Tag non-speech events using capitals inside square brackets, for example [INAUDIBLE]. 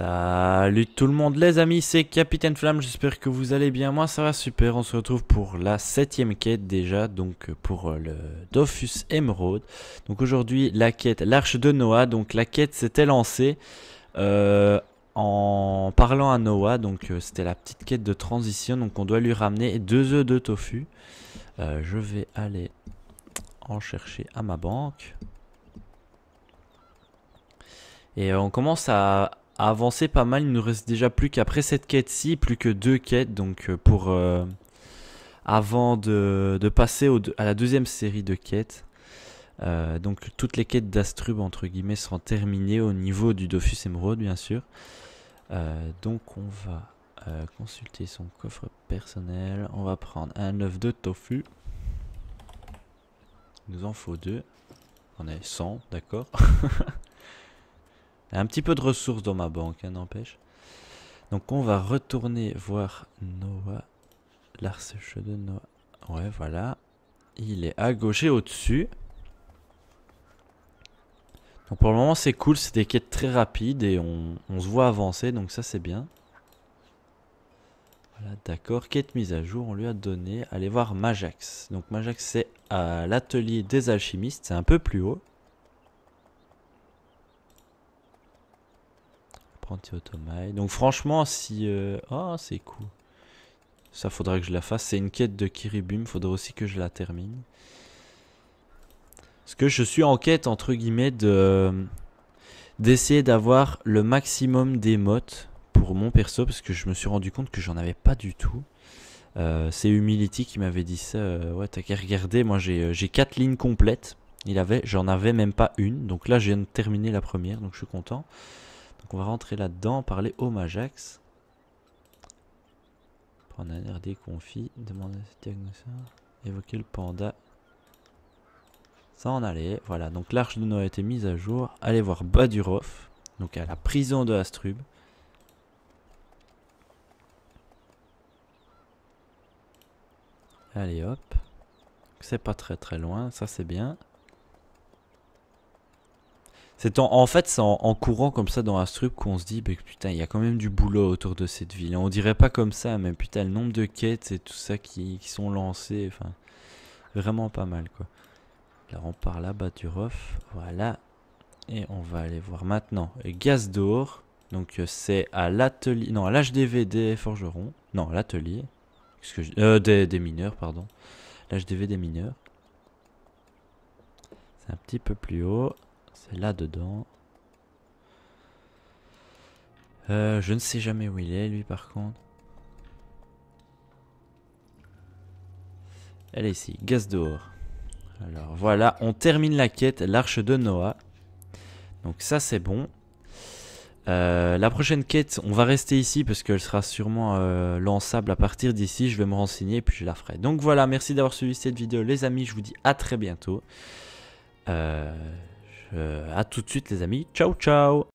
Salut tout le monde les amis, c'est Capitaine Flamme, j'espère que vous allez bien, moi ça va super, on se retrouve pour la septième quête déjà, donc euh, pour euh, le Dofus Emerald. Donc aujourd'hui la quête, l'Arche de Noah, donc la quête s'était lancée euh, en parlant à Noah, donc c'était la petite quête de transition, donc on doit lui ramener deux œufs de tofu. je vais aller en chercher à ma banque. Et on commence à a avancé pas mal. Il nous reste déjà plus qu'après cette quête-ci, plus que deux quêtes. Donc euh, pour euh, avant de, passer au, à la deuxième série de quêtes. Euh, donc toutes les quêtes d'Astrub entre guillemets seront terminées au niveau du Dofus Emerald bien sûr. donc on va consulter son coffre personnel. On va prendre un œuf de tofu. Il nous en faut deux. On est 100, d'accord [LAUGHS] un petit peu de ressources dans ma banque, hein, n'empêche. Donc on va retourner voir Noah, l'arcèche de Noah. Ouais, voilà. Il est à gauche et au-dessus. Donc pour le moment c'est cool, c'est des quêtes très rapides et on, on se voit avancer, donc ça c'est bien. Voilà, d'accord. Quête mise à jour, on lui a donné. Allez voir Majax. Donc Majax c'est à l'atelier des alchimistes, c'est un peu plus haut. Donc franchement, si... Euh, oh, c'est cool. Ça, faudrait que je la fasse. C'est une quête de Kiribum, faudrait aussi que je la termine. Parce que je suis en quête, entre guillemets, de d'essayer d'avoir le maximum d'émotes pour mon perso, parce que je me suis rendu compte que j'en avais pas du tout. Euh, c'est Humility qui m'avait dit ça. Euh, ouais, t'as qu'à regarder, moi j'ai 4 lignes complètes. Il avait, j'en avais même pas une. Donc là, je viens de terminer la première, donc je suis content. Donc on va rentrer là-dedans, parler au Majax. Prendre un RD confit, demander ce évoquer le panda. Ça en allait, voilà. Donc l'arche de Noé a été mise à jour. Allez voir Badurov, donc à la prison de Astrub. Allez hop. C'est pas très très loin, ça c'est bien. C'est en, fait, c'est en, courant comme ça dans Astrup qu'on se dit, bah, putain, il y a quand même du boulot autour de cette ville. On dirait pas comme ça, mais putain, le nombre de quêtes et tout ça qui, sont lancés enfin, vraiment pas mal, quoi. là on part là-bas du rof, voilà. Et on va aller voir maintenant Gaz d'or. Donc euh, c'est à l'atelier, non, à l'HDV des forgerons, non, l'atelier, que euh, des, des mineurs, pardon. L'HDV des mineurs. C'est un petit peu plus haut. C'est là-dedans. Euh, je ne sais jamais où il est, lui, par contre. Elle est ici, gaz dehors. Alors voilà, on termine la quête, l'arche de Noah. Donc ça c'est bon. Euh, la prochaine quête, on va rester ici parce qu'elle sera sûrement euh, lançable à partir d'ici. Je vais me renseigner et puis je la ferai. Donc voilà, merci d'avoir suivi cette vidéo les amis. Je vous dis à très bientôt. Euh, a euh, à tout de suite les amis. Ciao ciao